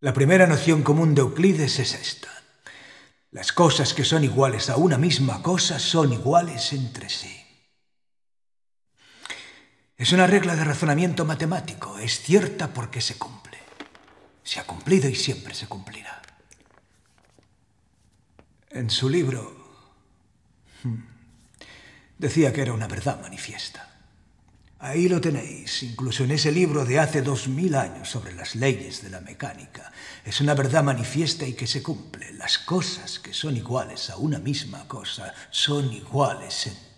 La primera noción común de Euclides es esta. Las cosas que son iguales a una misma cosa son iguales entre sí. Es una regla de razonamiento matemático, es cierta porque se cumple. Se ha cumplido y siempre se cumplirá. En su libro hmm, decía que era una verdad manifiesta. Ahí lo tenéis, incluso en ese libro de hace dos mil años sobre las leyes de la mecánica. Es una verdad manifiesta y que se cumple. Las cosas que son iguales a una misma cosa son iguales en